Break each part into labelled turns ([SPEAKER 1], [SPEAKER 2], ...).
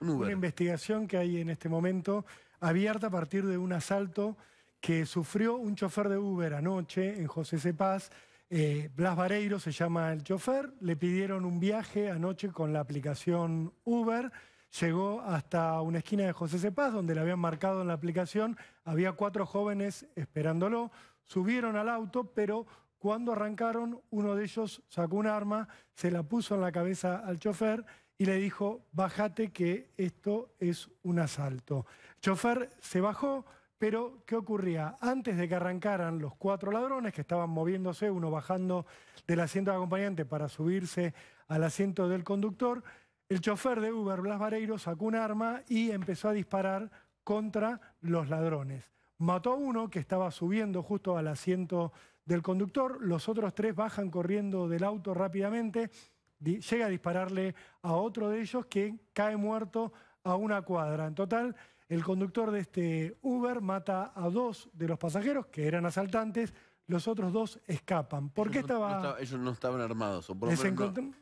[SPEAKER 1] una investigación que hay en este momento abierta a partir de un asalto que sufrió un chofer de Uber anoche en José C. Eh, Blas Vareiro se llama el chofer, le pidieron un viaje anoche con la aplicación Uber, llegó hasta una esquina de José C. donde le habían marcado en la aplicación, había cuatro jóvenes esperándolo, subieron al auto, pero cuando arrancaron, uno de ellos sacó un arma, se la puso en la cabeza al chofer y le dijo, bájate que esto es un asalto. El chofer se bajó, pero ¿qué ocurría? Antes de que arrancaran los cuatro ladrones que estaban moviéndose, uno bajando del asiento de acompañante para subirse al asiento del conductor, el chofer de Uber, Blas Vareiro, sacó un arma y empezó a disparar contra los ladrones. Mató a uno que estaba subiendo justo al asiento del conductor, los otros tres bajan corriendo del auto rápidamente, llega a dispararle a otro de ellos que cae muerto a una cuadra. En total, el conductor de este Uber mata a dos de los pasajeros, que eran asaltantes, los otros dos escapan. ¿Por qué estaba... Ellos no estaban armados, o por lo menos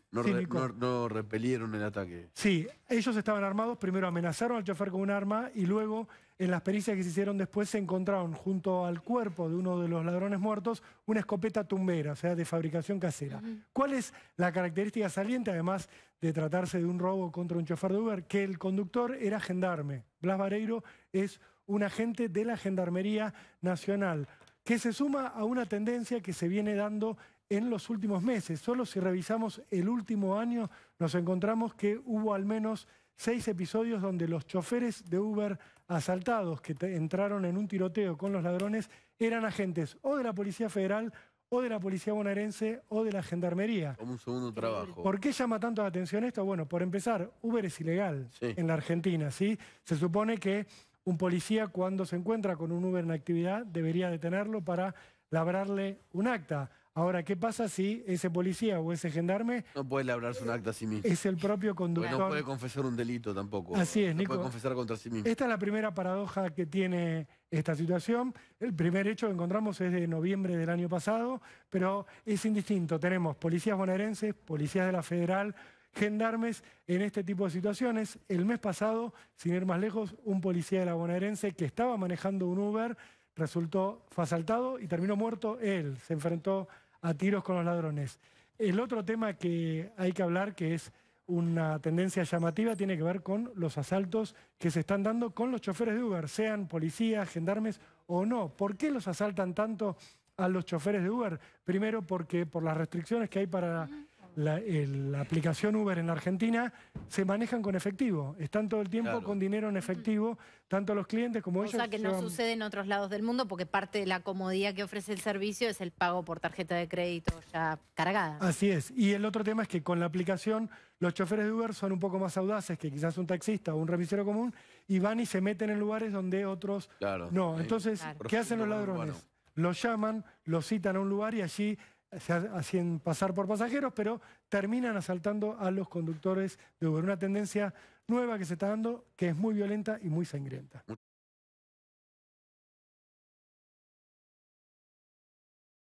[SPEAKER 1] no, repelieron el ataque. Sí, ellos estaban armados, primero amenazaron al chofer con un arma y luego en las pericias que se hicieron después se encontraron junto al cuerpo de uno de los ladrones muertos una escopeta tumbera, o sea, de fabricación casera. ¿Cuál es la característica saliente, además de tratarse de un robo contra un chofer de Uber? Que el conductor era gendarme. Blas Vareiro es un agente de la Gendarmería Nacional que se suma a una tendencia que se viene dando en los últimos meses. Solo si revisamos el último año nos encontramos que hubo al menos seis episodios donde los choferes de Uber asaltados que entraron en un tiroteo con los ladrones eran agentes o de la Policía Federal o de la Policía Bonaerense o de la Gendarmería. Como un segundo trabajo. ¿Por qué llama tanto la atención esto? Bueno, por empezar, Uber es ilegal en la Argentina, ¿sí? Se supone que un policía cuando se encuentra con un Uber en actividad debería detenerlo para labrarle un acta. Ahora, ¿qué pasa si ese policía o ese gendarme... No puede labrarse un acta a sí mismo. Es el propio conductor. no puede confesar un delito tampoco. Así es, no puede confesar contra sí mismo. Esta es la primera paradoja que tiene esta situación. El primer hecho que encontramos es de noviembre del año pasado, pero es indistinto. Tenemos policías bonaerenses, policías de la federal, gendarmes en este tipo de situaciones. El mes pasado, sin ir más lejos, un policía de la bonaerense que estaba manejando un Uber resultó, fue asaltado y terminó muerto él. Se enfrentó a tiros con los ladrones. El otro tema que hay que hablar, que es una tendencia llamativa, tiene que ver con los asaltos que se están dando con los choferes de Uber, sean policías, gendarmes o no. ¿Por qué los asaltan tanto a los choferes de Uber? Primero porque por las restricciones que hay para la, aplicación Uber en Argentina, se manejan con efectivo. Están todo el tiempo con dinero en efectivo, tanto los clientes como ellos. O sea, que no sucede en otros lados del mundo porque parte de la comodidad que ofrece el servicio es el pago por tarjeta de crédito ya cargada. Así es. Y el otro tema es que con la aplicación los choferes de Uber son un poco más audaces que quizás un taxista o un remisero común y van y se meten en lugares donde otros no. Entonces, ¿qué hacen los ladrones? Los llaman, los citan a un lugar y allí se hacen pasar por pasajeros, pero terminan asaltando a los conductores de Una tendencia nueva que se está dando, que es muy violenta y muy sangrienta.